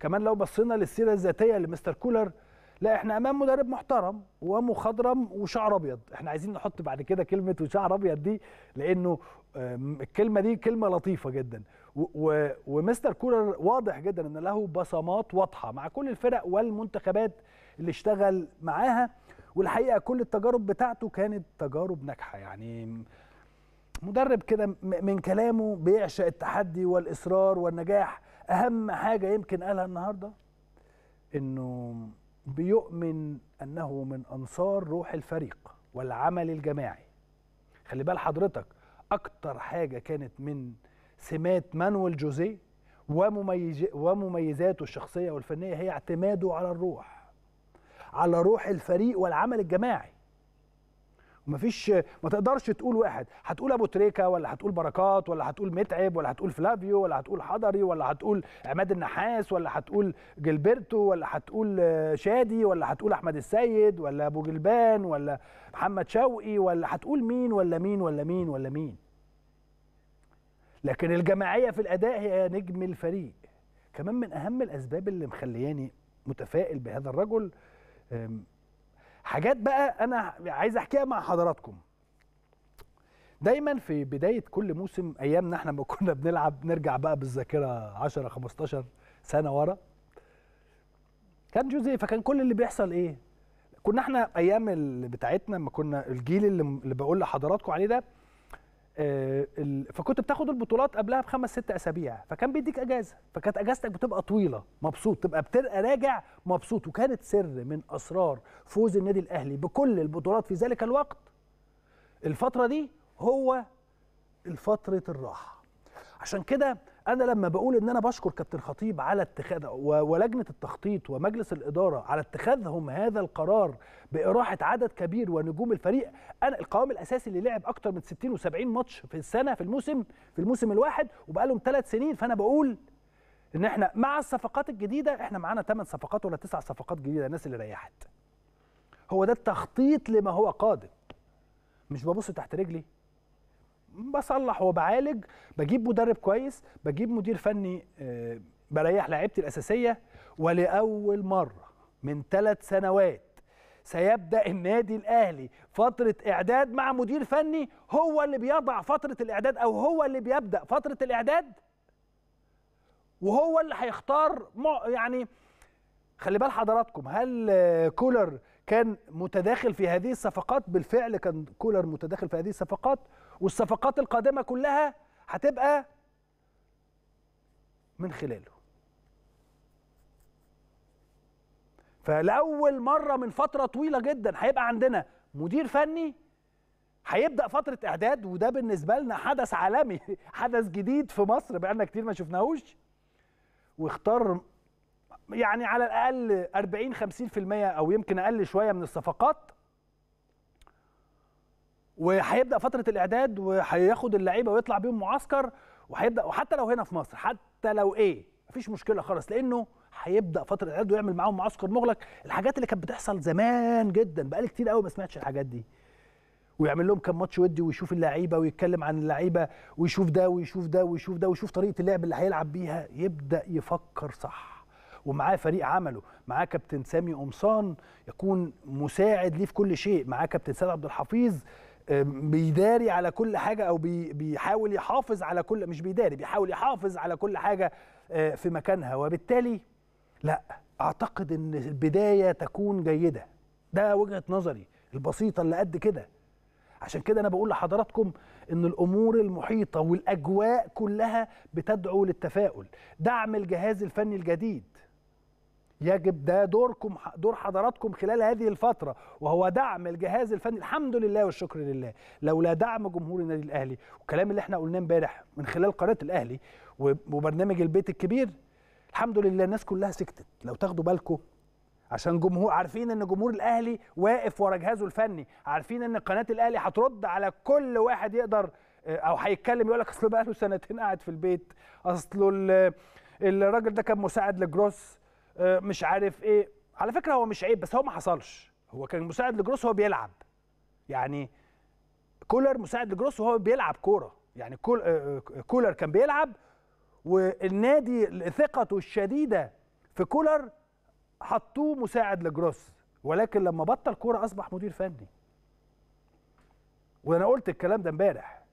كمان لو بصينا للسيره الذاتيه لمستر كولر لا احنا امام مدرب محترم ومخضرم وشعر ابيض احنا عايزين نحط بعد كده كلمه وشعر ابيض دي لانه الكلمه دي كلمه لطيفه جدا ومستر كولر واضح جدا ان له بصمات واضحه مع كل الفرق والمنتخبات اللي اشتغل معاها والحقيقه كل التجارب بتاعته كانت تجارب ناجحه يعني مدرب كده من كلامه بيعشق التحدي والاصرار والنجاح اهم حاجه يمكن قالها النهارده انه بيؤمن انه من انصار روح الفريق والعمل الجماعي خلي بال حضرتك اكتر حاجه كانت من سمات مانويل جوزيه ومميز ومميزاته الشخصيه والفنيه هي اعتماده على الروح على روح الفريق والعمل الجماعي مفيش ما تقدرش تقول واحد هتقول ابو تريكه ولا هتقول بركات ولا هتقول متعب ولا هتقول فلافيو ولا هتقول حضري ولا هتقول عماد النحاس ولا هتقول جلبرتو ولا هتقول آه، شادي ولا هتقول احمد السيد ولا ابو جلبان ولا محمد شوقي ولا هتقول مين ولا مين ولا مين ولا مين لكن الجماعيه في الاداء هي نجم الفريق كمان من اهم الاسباب اللي مخلياني متفائل بهذا الرجل حاجات بقى انا عايز احكيها مع حضراتكم دايما في بدايه كل موسم ايامنا احنا ما كنا بنلعب نرجع بقى بالذاكره 10 15 سنه ورا كان جوزيه فكان كل اللي بيحصل ايه كنا احنا ايام بتاعتنا ما كنا الجيل اللي بقول لحضراتكم عليه ده آه، فكنت بتاخد البطولات قبلها بخمس ست اسابيع فكان بيديك اجازه فكانت اجازتك بتبقى طويله مبسوط تبقى بتبقى راجع مبسوط وكانت سر من اسرار فوز النادي الاهلي بكل البطولات في ذلك الوقت الفتره دي هو الفتره الراحه عشان كده انا لما بقول ان انا بشكر كابتن خطيب على اتخاذ ولجنه التخطيط ومجلس الاداره على اتخاذهم هذا القرار باراحه عدد كبير ونجوم الفريق انا القوام الاساسي اللي لعب اكتر من 60 و70 ماتش في السنه في الموسم في الموسم الواحد وبقى لهم ثلاث سنين فانا بقول ان احنا مع الصفقات الجديده احنا معانا 8 صفقات ولا 9 صفقات جديده الناس اللي ريحت هو ده التخطيط لما هو قادم مش ببص تحت رجلي بصلح وبعالج بجيب مدرب كويس بجيب مدير فني آه، بريح لعبتي الاساسيه ولاول مره من ثلاث سنوات سيبدا النادي الاهلي فتره اعداد مع مدير فني هو اللي بيضع فتره الاعداد او هو اللي بيبدا فتره الاعداد وهو اللي هيختار يعني خلي بال حضراتكم هل كولر كان متداخل في هذه الصفقات بالفعل كان كولر متداخل في هذه الصفقات والصفقات القادمه كلها هتبقى من خلاله فلاول مره من فتره طويله جدا هيبقى عندنا مدير فني هيبدا فتره اعداد وده بالنسبه لنا حدث عالمي حدث جديد في مصر بقالنا كتير ما شفناهوش واختار يعني على الاقل 40 50% او يمكن اقل شويه من الصفقات وهيبدا فتره الاعداد وهياخد اللعيبه ويطلع بيهم معسكر وهيبدا وحتى لو هنا في مصر حتى لو ايه مفيش مشكله خالص لانه هيبدا فتره الاعداد ويعمل معاهم معسكر مغلق الحاجات اللي كانت بتحصل زمان جدا بقالي كتير قوي ما سمعتش الحاجات دي ويعمل لهم كام ماتش ودي ويشوف اللعيبه ويتكلم عن اللعيبه ويشوف ده ويشوف ده ويشوف ده ويشوف طريقه اللعب اللي هيلعب بيها يبدا يفكر صح ومعاه فريق عمله معاه كابتن سامي قمصان يكون مساعد ليه في كل شيء معاه كابتن سيد عبد الحفيظ بيداري على كل حاجه او بيحاول يحافظ على كل مش بيداري بيحاول يحافظ على كل حاجه آه، في مكانها وبالتالي لا اعتقد ان البدايه تكون جيده ده وجهه نظري البسيطه اللي قد كده عشان كده انا بقول لحضراتكم ان الامور المحيطه والاجواء كلها بتدعو للتفاؤل دعم الجهاز الفني الجديد يجب ده دوركم دور حضراتكم خلال هذه الفتره وهو دعم الجهاز الفني الحمد لله والشكر لله لولا دعم جمهور النادي الاهلي والكلام اللي احنا قلناه امبارح من خلال قناه الاهلي وبرنامج البيت الكبير الحمد لله الناس كلها سكتت لو تاخدوا بالكم عشان جمهور عارفين ان جمهور الاهلي واقف ورا جهازه الفني عارفين ان قناه الاهلي هترد على كل واحد يقدر آه، او هيتكلم يقول لك اصل بقى له سنتين قاعد في البيت اصله الراجل ده كان مساعد لجروس آه، مش عارف ايه على فكره هو مش عيب بس هو ما حصلش هو كان مساعد لجروس وهو بيلعب يعني كولر مساعد لجروس وهو بيلعب كوره يعني آه، آه، كولر كان بيلعب والنادي ثقته الشديده في كولر حطوه مساعد لجروس ولكن لما بطل كوره اصبح مدير فني وانا قلت الكلام ده امبارح